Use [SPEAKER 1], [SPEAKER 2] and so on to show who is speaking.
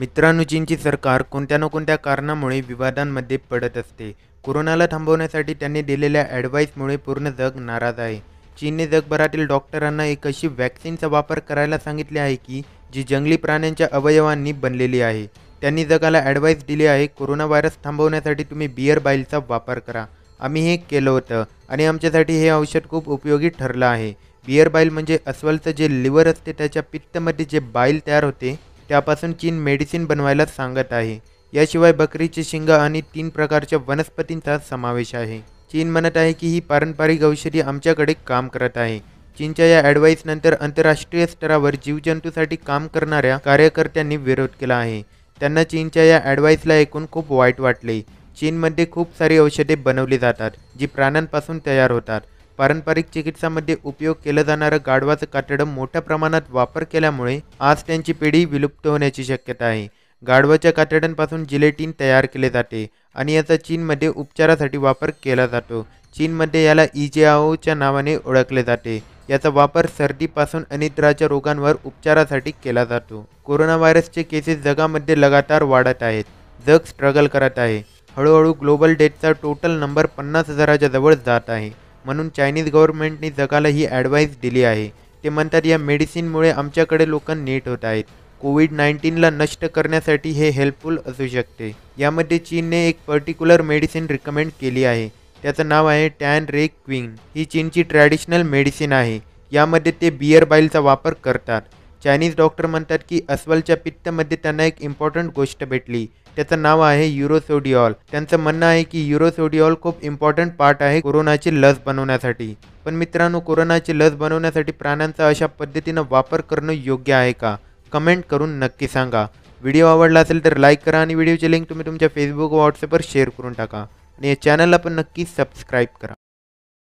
[SPEAKER 1] मित्रांनो चीनची सरकार कोणत्या ना कोणत्या कारणामुळे विवादांमध्ये पडत असते कोरोनाला थांबवण्यासाठी त्यांनी दिलेल्या ॲडवाईसमुळे पूर्ण जग नाराज आहे चीनने जगभरातील डॉक्टरांना एक अशी व्हॅक्सिनचा वापर करायला सांगितले आहे की जी जंगली प्राण्यांच्या अवयवांनी बनलेली आहे त्यांनी जगाला ॲडवाईस दिली आहे कोरोना व्हायरस थांबवण्यासाठी तुम्ही बियर बाईलचा वापर करा आम्ही हे केलं होतं आणि आमच्यासाठी हे औषध खूप उपयोगी ठरलं आहे बियर बाईल म्हणजे अस्वलचं जे लिव्हर असते त्याच्या पित्तमध्ये जे बाईल तयार होते त्यापासून चीन मेडिसिन बनवायला सांगत आहे याशिवाय बकरीचे शिंग आणि तीन प्रकारच्या वनस्पतींचा समावेश आहे चीन म्हणत आहे की ही पारंपरिक औषधी आमच्याकडे काम करत आहे चीनच्या या ॲडवाईसनंतर आंतरराष्ट्रीय स्तरावर जीवजंतूसाठी काम करणाऱ्या कार्यकर्त्यांनी विरोध केला आहे त्यांना चीनच्या या ॲडवाईसला ऐकून खूप वाईट वाटले चीनमध्ये खूप सारी औषधे बनवली जातात जी प्राण्यांपासून तयार होतात पारंपरिक चिकित्सामध्ये उपयोग केलं जाणारं गाढवाचं कातडं मोठ्या प्रमाणात वापर केल्यामुळे आज त्यांची पिढी विलुप्त होण्याची शक्यता आहे गाढवाच्या कातड्यांपासून जिलेटिन तयार केले जाते आणि याचा चीनमध्ये उपचारासाठी वापर केला जातो चीनमध्ये याला इजेआओच्या नावाने ओळखले जाते याचा वापर सर्दीपासून अनिद्राच्या रोगांवर उपचारासाठी केला जातो कोरोना व्हायरसचे केसेस जगामध्ये लगातार वाढत आहेत जग स्ट्रगल करत आहे हळूहळू ग्लोबल डेटचा टोटल नंबर पन्नास हजाराच्या जवळ जात आहे म्हणून चायनीज गव्हर्नमेंटने जगाला ही ॲडवाईस दिली आहे ते म्हणतात या मेडिसिनमुळे आमच्याकडे लोक नीट होत आहेत कोविड नाईन्टीनला नष्ट करण्यासाठी हे हेल्पफुल असू शकते यामध्ये चीनने एक पर्टिक्युलर मेडिसिन रिकमेंड केली आहे त्याचं नाव आहे टॅन रे क्वीन ही चीनची ट्रॅडिशनल मेडिसिन आहे यामध्ये ते बियर बाईलचा वापर करतात चायनीज डॉक्टर म्हणतात की अस्वलच्या पित्तमध्ये त्यांना एक इम्पॉर्टंट गोष्ट भेटली त्याचं नाव आहे युरोसोडिओल त्यांचं म्हणणं आहे की युरोसोडिओल खूप इम्पॉर्टंट पार्ट आहे कोरोनाची लस बनवण्यासाठी पण मित्रांनो कोरोनाची लस बनवण्यासाठी प्राण्यांचा अशा पद्धतीनं वापर करणं योग्य आहे का कमेंट करून नक्की सांगा व्हिडिओ आवडला असेल तर लाईक करा आणि व्हिडिओची लिंक तुम्ही तुमच्या फेसबुक व्हॉट्सअपवर शेअर करून टाका आणि या चॅनलला पण नक्की सबस्क्राईब करा